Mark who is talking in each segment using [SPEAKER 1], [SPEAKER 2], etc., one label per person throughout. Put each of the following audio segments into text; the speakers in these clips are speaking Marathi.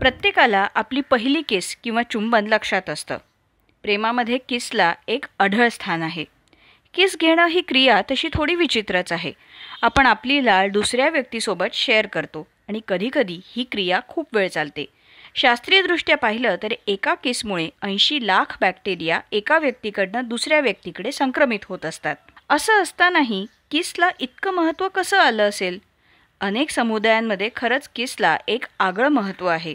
[SPEAKER 1] प्रत्येकाला आपली पहिली किस किंवा चुंबन लक्षात असतं प्रेमामध्ये किसला एक अढळ स्थान आहे किस घेणं ही क्रिया तशी थोडी विचित्रच आहे आपण आपली लाळ दुसऱ्या व्यक्तीसोबत शेअर करतो आणि कधीकधी ही क्रिया खूप वेळ चालते शास्त्रीयदृष्ट्या पाहिलं तर एका केसमुळे ऐंशी लाख बॅक्टेरिया एका व्यक्तीकडनं दुसऱ्या व्यक्तीकडे संक्रमित होत असतात असं असतानाही किसला इतकं महत्त्व कसं आलं असेल अनेक समुदायांमध्ये खरंच किसला एक आगळं महत्त्व आहे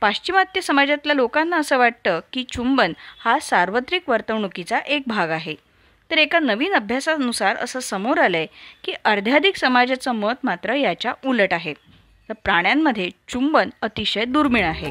[SPEAKER 1] पाश्चिमात्य समाजातल्या लोकांना असं वाटतं की चुंबन हा सार्वत्रिक वर्तवणुकीचा एक भाग आहे तर एका नवीन अभ्यासानुसार असं समोर आलं आहे की अर्ध्याधिक समाजाचं मत मात्र याच्या उलट आहे तर प्राण्यांमध्ये चुंबन अतिशय दुर्मिळ आहे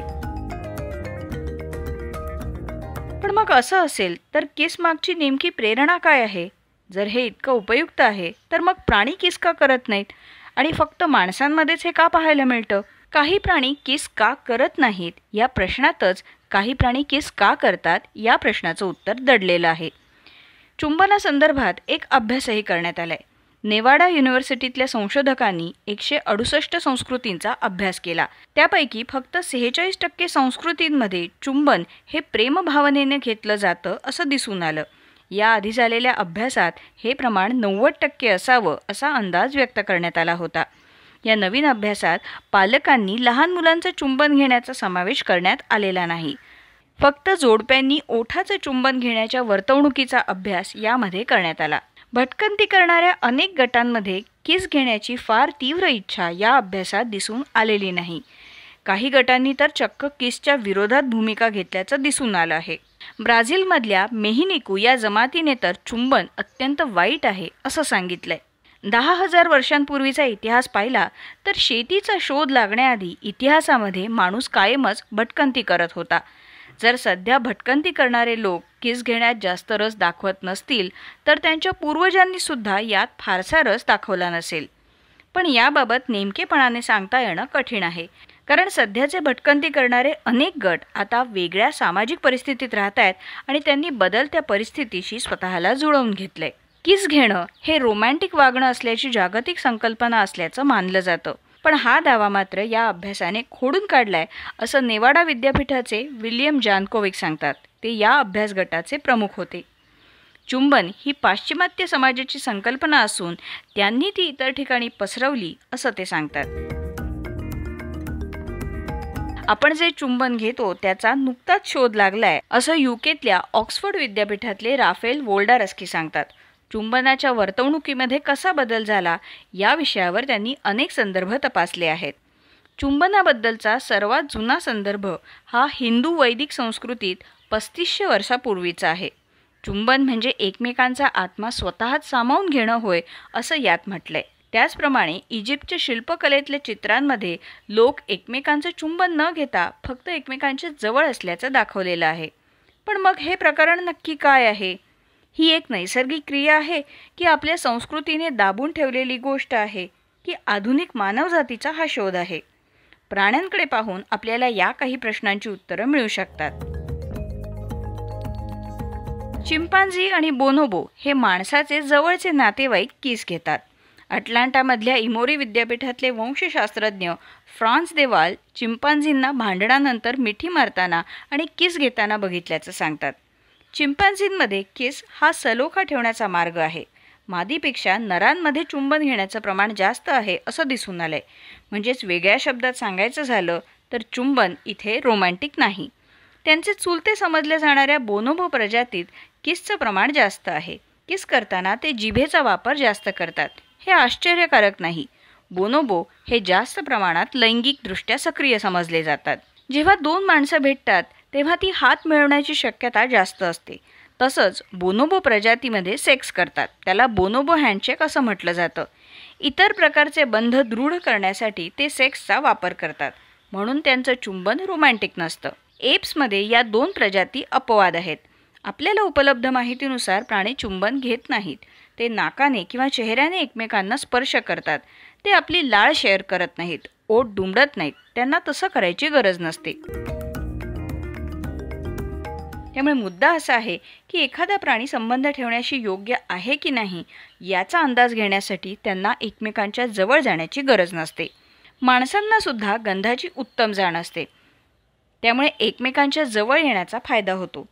[SPEAKER 1] पण मग असं असेल तर केस मागची नेमकी प्रेरणा काय आहे जर हे इतकं उपयुक्त आहे तर मग प्राणी किस का करत नाहीत आणि फक्त माणसांमध्येच हे का पाहायला मिळतं काही प्राणी किस का करत नाहीत या प्रश्नातच काही प्राणी किस का करतात या प्रश्नाचं उत्तर दडलेलं आहे चुंबनासंदर्भात एक अभ्यासही करण्यात आला आहे नेवाडा युनिव्हर्सिटीतल्या संशोधकांनी एकशे अडुसष्ट संस्कृतींचा अभ्यास केला त्यापैकी फक्त सेहेचाळीस टक्के संस्कृतींमध्ये चुंबन हे प्रेमभावनेने घेतलं जातं असं दिसून आलं याआधी झालेल्या अभ्यासात हे प्रमाण नव्वद टक्के असावं असा अंदाज व्यक्त करण्यात आला होता या नवीन अभ्यासात पालकांनी लहान मुलांचं चुंबन घेण्याचा समावेश करण्यात आलेला नाही फक्त जोडप्यांनी ओठाचं चुंबन घेण्याच्या वर्तवणुकीचा अभ्यास यामध्ये करण्यात आला भटकंती करणाऱ्या अनेक गटांमध्ये किस घेण्याची फार तीव्र इच्छा या अभ्यासात दिसून आलेली नाही काही गटांनी तर चक्क किसच्या विरोधात भूमिका घेतल्याचं दिसून आलं आहे ब्राझीलमधल्या मेहिनिकू या जमातीने तर चुंबन अत्यंत वाईट आहे असं सांगितलंय दहा हजार वर्षांपूर्वीचा इतिहास पाहिला तर शेतीचा शोध लागण्याआधी इतिहासामध्ये माणूस कायमच भटकंती करत होता जर सध्या भटकंती करणारे लोक किस घेण्यात जास्त रस दाखवत नसतील तर त्यांच्या पूर्वजांनीसुद्धा यात फारसा रस दाखवला नसेल पण याबाबत नेमकेपणाने सांगता येणं कठीण आहे कारण सध्याचे भटकंती करणारे अनेक गट आता वेगळ्या सामाजिक परिस्थितीत राहत आहेत आणि त्यांनी बदलत्या परिस्थितीशी स्वतःला जुळवून घेतलंय किस घेणं हे रोमॅन्टिक वागणं असल्याची जागतिक संकल्पना असल्याचं मानलं जातं पण हा दावा मात्र या अभ्यासाने खोडून काढला आहे असं नेवाडा विद्यापीठाचे विलियम जानकोविक सांगतात ते या अभ्यास गटाचे प्रमुख होते चुंबन ही पाश्चिमात्य समाजाची संकल्पना असून त्यांनी ती इतर ठिकाणी पसरवली असं ते सांगतात आपण जे चुंबन घेतो त्याचा नुकताच शोध लागलाय असं युकेतल्या ऑक्सफर्ड विद्यापीठातले राफेल वोल्डारस्की सांगतात चुंबनाच्या वर्तवणुकीमध्ये कसा बदल झाला या विषयावर त्यांनी अनेक संदर्भ तपासले आहेत चुंबनाबद्दलचा सर्वात जुना संदर्भ हा हिंदू वैदिक संस्कृतीत पस्तीसशे वर्षापूर्वीचा आहे चुंबन म्हणजे एकमेकांचा आत्मा स्वतःच सामावून घेणं होय असं यात म्हटलंय त्याचप्रमाणे इजिप्तच्या शिल्पकलेतल्या चित्रांमध्ये लोक एकमेकांचं चुंबन न घेता फक्त एकमेकांच्या जवळ असल्याचं दाखवलेलं आहे पण मग हे प्रकरण नक्की काय आहे ही एक नैसर्गिक क्रिया आहे की आपल्या संस्कृतीने दाबून ठेवलेली गोष्ट आहे की आधुनिक मानवजातीचा हा शोध आहे प्राण्यांकडे पाहून आपल्याला या काही प्रश्नांची उत्तरं मिळू शकतात चिंपांझी आणि बोनोबो हे माणसाचे जवळचे नातेवाईक किस घेतात अटलांटामधल्या इमोरी विद्यापीठातले वंशशास्त्रज्ञ फ्रान्स देवाल चिंपांझींना भांडणानंतर मिठी मारताना आणि किस घेताना बघितल्याचं सांगतात चिंपांझींमध्ये किस हा सलोखा ठेवण्याचा मार्ग आहे मादीपेक्षा नरांमध्ये चुंबन घेण्याचं प्रमाण जास्त आहे असं दिसून आलं आहे म्हणजेच वेगळ्या शब्दात सांगायचं झालं तर चुंबन इथे रोमॅन्टिक नाही त्यांचे चुलते समजल्या जाणाऱ्या बोनोबो प्रजातीत किसचं प्रमाण जास्त आहे किस करताना ते जिभेचा वापर जास्त करतात हे आश्चर्यकारक नाही बोनोबो हे जास्त प्रमाणात लैंगिकदृष्ट्या सक्रिय समजले जातात जेव्हा दोन माणसं भेटतात तेव्हा ती हात मिळवण्याची शक्यता जास्त असते तसंच बोनोबो प्रजातीमध्ये सेक्स करतात त्याला बोनोबो हँडशेक असं म्हटलं जातं इतर प्रकारचे बंध दृढ करण्यासाठी ते सेक्सचा वापर करतात म्हणून त्यांचं चुंबन रोमॅन्टिक नसतं एप्समध्ये या दोन प्रजाती अपवाद आहेत आपल्याला उपलब्ध माहितीनुसार प्राणी चुंबन घेत नाहीत ते नाकाने किंवा चेहऱ्याने एकमेकांना स्पर्श करतात ते आपली लाळ शेअर करत नाहीत ओट डुंबडत नाहीत त्यांना तसं करायची गरज नसते त्यामुळे मुद्दा असा आहे की एखादा प्राणी संबंध ठेवण्याशी योग्य आहे की नाही याचा अंदाज घेण्यासाठी त्यांना एकमेकांच्या जवळ जाण्याची गरज नसते माणसांनासुद्धा गंधाची उत्तम जाण असते त्यामुळे एकमेकांच्या जवळ येण्याचा फायदा होतो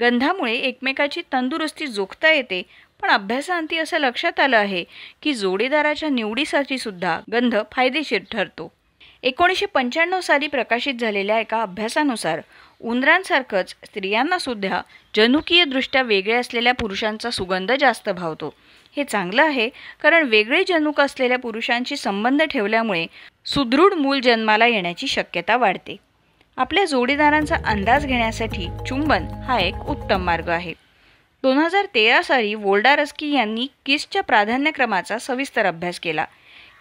[SPEAKER 1] गंधामुळे एकमेकाची तंदुरुस्ती जोखता येते पण अभ्यासांती असं लक्षात आलं आहे की जोडीदाराच्या निवडीसाठी सुद्धा गंध फायदेशीर ठरतो एकोणीसशे पंच्याण्णव साली प्रकाशित झालेल्या एका अभ्यासानुसार उंदरांसारखंच स्त्रियांना सुद्धा जनुकीय दृष्ट्या वेगळे असलेल्या पुरुषांचा सुगंध जास्त भावतो हे चांगलं आहे कारण वेगळे जनुक असलेल्या पुरुषांशी संबंध ठेवल्यामुळे सुदृढ मूल जन्माला येण्याची शक्यता वाढते आपल्या जोडीदारांचा अंदाज घेण्यासाठी चुंबन हा एक उत्तम मार्ग आहे दोन हजार तेरा साली वोल्डारस्की यांनी किसच्या प्राधान्यक्रमाचा सविस्तर अभ्यास केला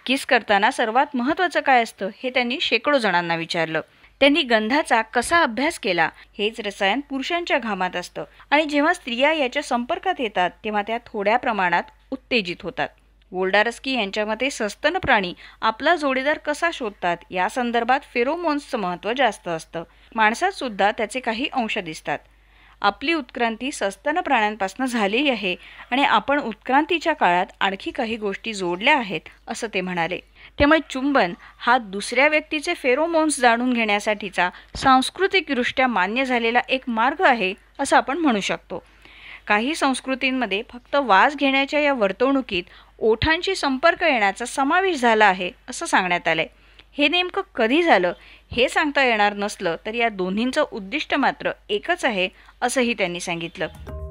[SPEAKER 1] किस करताना सर्वात महत्त्वाचं काय असतं हे त्यांनी शेकडो जणांना विचारलं त्यांनी गंधाचा कसा अभ्यास केला हेच रसायन पुरुषांच्या घामात असतं आणि जेव्हा स्त्रिया याच्या संपर्कात येतात तेव्हा त्या थोड्या प्रमाणात उत्तेजित होतात वोल्डारस्की यांच्या मते सस्तन प्राणी आपला जोडीदार कसा शोधतात या संदर्भात फेरोमोन्सचं महत्त्व जास्त असतं माणसात सुद्धा त्याचे काही अंश दिसतात आपली उत्क्रांती सस्तन प्राण्यांपासून झालेली आहे आणि आपण उत्क्रांतीच्या काळात आणखी काही गोष्टी जोडल्या आहेत असं ते म्हणाले त्यामुळे चुंबन हा दुसऱ्या व्यक्तीचे फेरोमोन्स जाणून घेण्यासाठीचा सांस्कृतिकदृष्ट्या मान्य झालेला एक मार्ग आहे असं आपण म्हणू शकतो काही संस्कृतींमध्ये फक्त वास घेण्याच्या या वर्तवणुकीत ओठांशी संपर्क येण्याचा समावेश झाला आहे असं सांगण्यात आलं हे नेमकं कधी झालं हे सांगता येणार नसलं तर या दोन्हींचं उद्दिष्ट मात्र एकच आहे असंही त्यांनी सांगितलं